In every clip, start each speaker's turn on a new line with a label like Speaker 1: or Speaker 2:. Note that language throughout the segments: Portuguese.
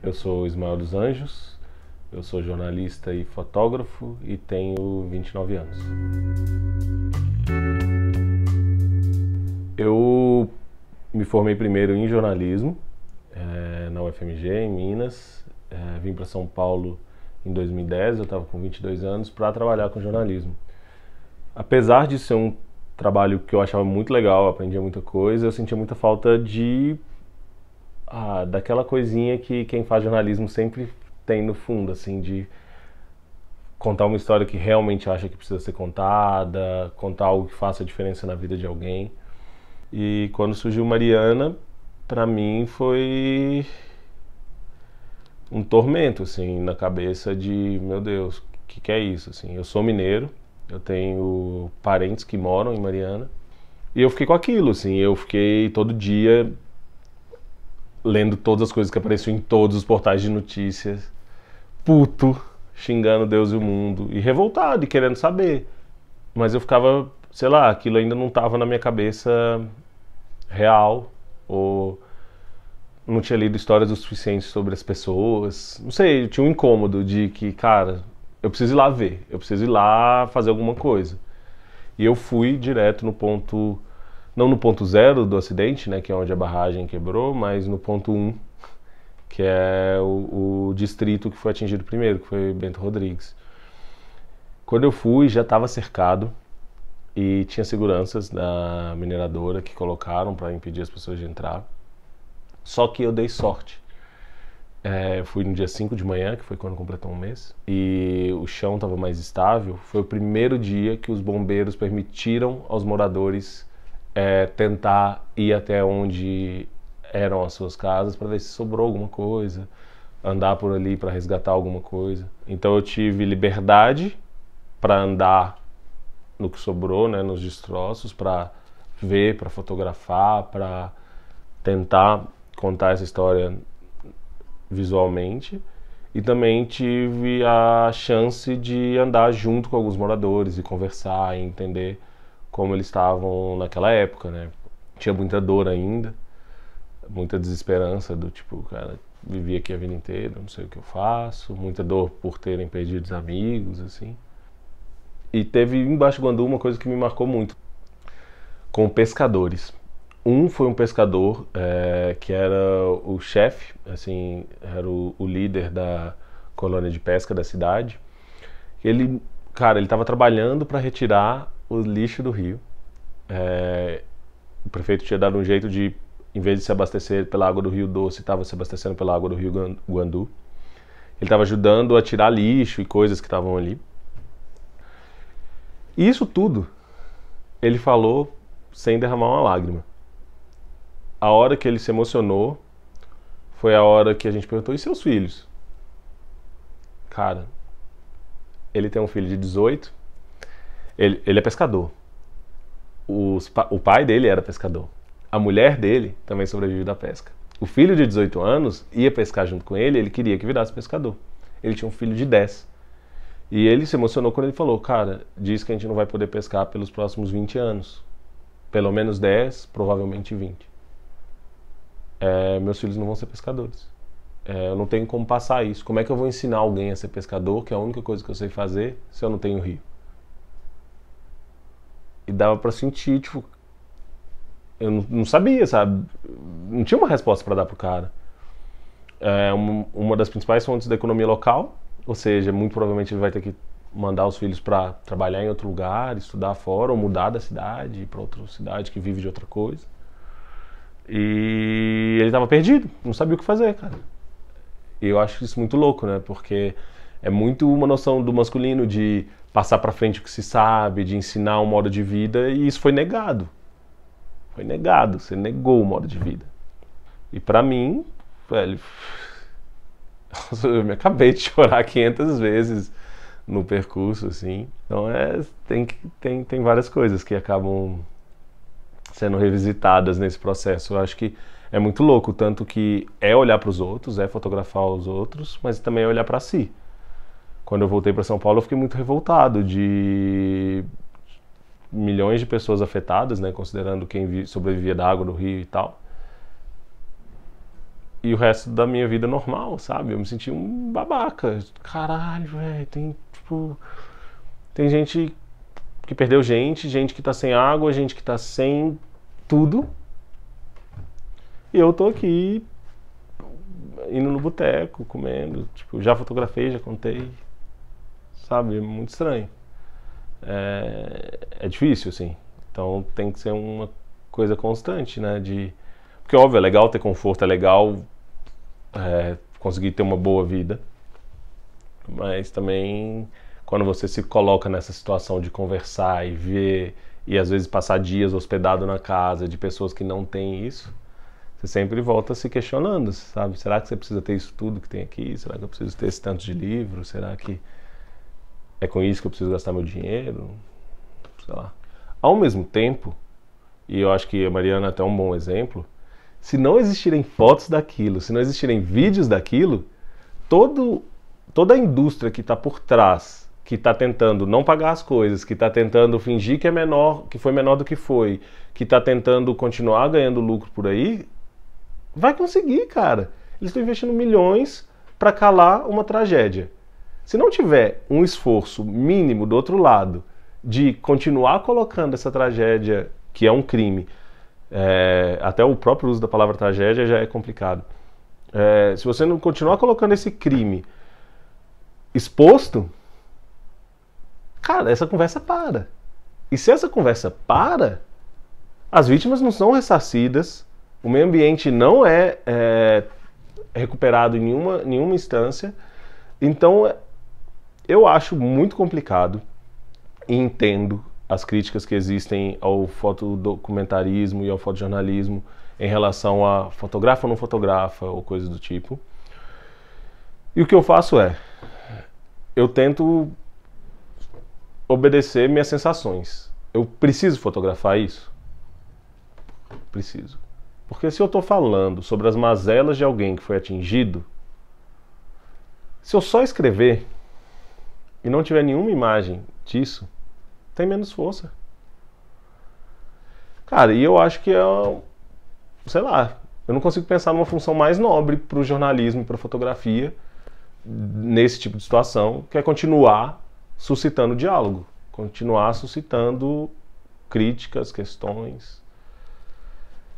Speaker 1: Eu sou Ismael dos Anjos, eu sou jornalista e fotógrafo e tenho 29 anos. Eu me formei primeiro em jornalismo é, na UFMG, em Minas. É, vim para São Paulo em 2010, eu estava com 22 anos, para trabalhar com jornalismo. Apesar de ser um trabalho que eu achava muito legal, aprendia muita coisa, eu sentia muita falta de ah, daquela coisinha que quem faz jornalismo sempre tem no fundo, assim, de contar uma história que realmente acha que precisa ser contada, contar algo que faça diferença na vida de alguém. E quando surgiu Mariana, para mim foi um tormento assim na cabeça de, meu Deus, o que, que é isso assim? Eu sou mineiro, eu tenho parentes que moram em Mariana. E eu fiquei com aquilo, assim, eu fiquei todo dia lendo todas as coisas que apareciam em todos os portais de notícias, puto, xingando Deus e o mundo, e revoltado e querendo saber. Mas eu ficava, sei lá, aquilo ainda não estava na minha cabeça real, ou não tinha lido histórias o suficiente sobre as pessoas. Não sei, eu tinha um incômodo de que, cara, eu preciso ir lá ver, eu preciso ir lá fazer alguma coisa. E eu fui direto no ponto não no ponto zero do acidente, né, que é onde a barragem quebrou, mas no ponto um, que é o, o distrito que foi atingido primeiro, que foi Bento Rodrigues. Quando eu fui, já estava cercado e tinha seguranças da mineradora que colocaram para impedir as pessoas de entrar. Só que eu dei sorte. É, fui no dia 5 de manhã, que foi quando completou um mês, e o chão estava mais estável. Foi o primeiro dia que os bombeiros permitiram aos moradores é, tentar ir até onde eram as suas casas para ver se sobrou alguma coisa, andar por ali para resgatar alguma coisa. Então eu tive liberdade para andar no que sobrou, né, nos destroços, para ver, para fotografar, para tentar contar essa história visualmente. E também tive a chance de andar junto com alguns moradores e conversar e entender como eles estavam naquela época, né? Tinha muita dor ainda, muita desesperança do tipo, cara, vivi aqui a vida inteira, não sei o que eu faço, muita dor por terem perdido os amigos, assim. E teve em Baixo Guandu uma coisa que me marcou muito, com pescadores. Um foi um pescador é, que era o chefe, assim, era o, o líder da colônia de pesca da cidade. Ele, cara, ele estava trabalhando para retirar o lixo do rio. É, o prefeito tinha dado um jeito de, em vez de se abastecer pela água do Rio Doce, estava se abastecendo pela água do Rio Guandu. Ele estava ajudando a tirar lixo e coisas que estavam ali. E isso tudo ele falou sem derramar uma lágrima. A hora que ele se emocionou foi a hora que a gente perguntou: e seus filhos? Cara, ele tem um filho de 18 ele, ele é pescador. Os, o pai dele era pescador. A mulher dele também sobrevive da pesca. O filho de 18 anos ia pescar junto com ele, ele queria que virasse pescador. Ele tinha um filho de 10. E ele se emocionou quando ele falou: Cara, diz que a gente não vai poder pescar pelos próximos 20 anos. Pelo menos 10, provavelmente 20. É, meus filhos não vão ser pescadores. É, eu não tenho como passar isso. Como é que eu vou ensinar alguém a ser pescador, que é a única coisa que eu sei fazer, se eu não tenho rio? E dava para sentir, tipo. Eu não, não, sabia, sabe? Não tinha uma resposta para dar pro cara. É uma, uma das principais fontes da economia local, ou seja, muito provavelmente ele vai ter que mandar os filhos para trabalhar em outro lugar, estudar fora, ou mudar da cidade para outra cidade que vive de outra coisa. E ele estava perdido, não sabia o que fazer, cara. E eu acho isso muito louco, né? Porque é muito uma noção do masculino de passar para frente o que se sabe, de ensinar um modo de vida, e isso foi negado. Foi negado, você negou o modo de vida. E para mim, velho, eu me acabei de chorar 500 vezes no percurso, assim. Então é, tem, tem, tem várias coisas que acabam sendo revisitadas nesse processo. Eu acho que é muito louco, tanto que é olhar para os outros, é fotografar os outros, mas também é olhar para si quando eu voltei para São Paulo, eu fiquei muito revoltado de milhões de pessoas afetadas, né, considerando quem sobrevivia da água do rio e tal. E o resto da minha vida normal, sabe? Eu me senti um babaca. Caralho, velho, tem tipo tem gente que perdeu gente, gente que tá sem água, gente que tá sem tudo. E eu tô aqui indo no boteco, comendo, tipo, já fotografei, já contei, sabe? muito estranho. É, é difícil, assim. Então tem que ser uma coisa constante, né? De, porque, óbvio, é legal ter conforto, é legal é, conseguir ter uma boa vida. Mas também, quando você se coloca nessa situação de conversar e ver, e às vezes passar dias hospedado na casa de pessoas que não têm isso, você sempre volta se questionando, sabe? Será que você precisa ter isso tudo que tem aqui? Será que eu preciso ter esse tanto de livro? Será que é com isso que eu preciso gastar meu dinheiro, sei lá. Ao mesmo tempo, e eu acho que a Mariana é até um bom exemplo, se não existirem fotos daquilo, se não existirem vídeos daquilo, todo, toda a indústria que está por trás, que está tentando não pagar as coisas, que está tentando fingir que é menor, que foi menor do que foi, que está tentando continuar ganhando lucro por aí, vai conseguir, cara. Eles estão investindo milhões para calar uma tragédia. Se não tiver um esforço mínimo do outro lado de continuar colocando essa tragédia, que é um crime, é, até o próprio uso da palavra tragédia já é complicado. É, se você não continuar colocando esse crime exposto, cara, essa conversa para. E se essa conversa para, as vítimas não são ressarcidas, o meio ambiente não é, é recuperado em nenhuma, nenhuma instância. Então eu acho muito complicado e entendo as críticas que existem ao fotodocumentarismo e ao fotojornalismo em relação a fotografa ou não fotografa ou coisa do tipo. E o que eu faço é, eu tento obedecer minhas sensações. Eu preciso fotografar isso? Preciso. Porque se eu estou falando sobre as mazelas de alguém que foi atingido, se eu só escrever e não tiver nenhuma imagem disso, tem menos força. Cara, e eu acho que é. Sei lá. Eu não consigo pensar numa função mais nobre para o jornalismo e para fotografia nesse tipo de situação, que é continuar suscitando diálogo, continuar suscitando críticas, questões.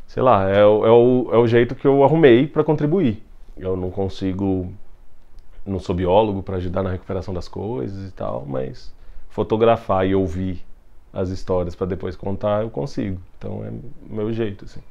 Speaker 1: Sei lá, é, é, o, é o jeito que eu arrumei para contribuir. Eu não consigo não sou biólogo para ajudar na recuperação das coisas e tal, mas fotografar e ouvir as histórias para depois contar eu consigo. Então é meu jeito assim.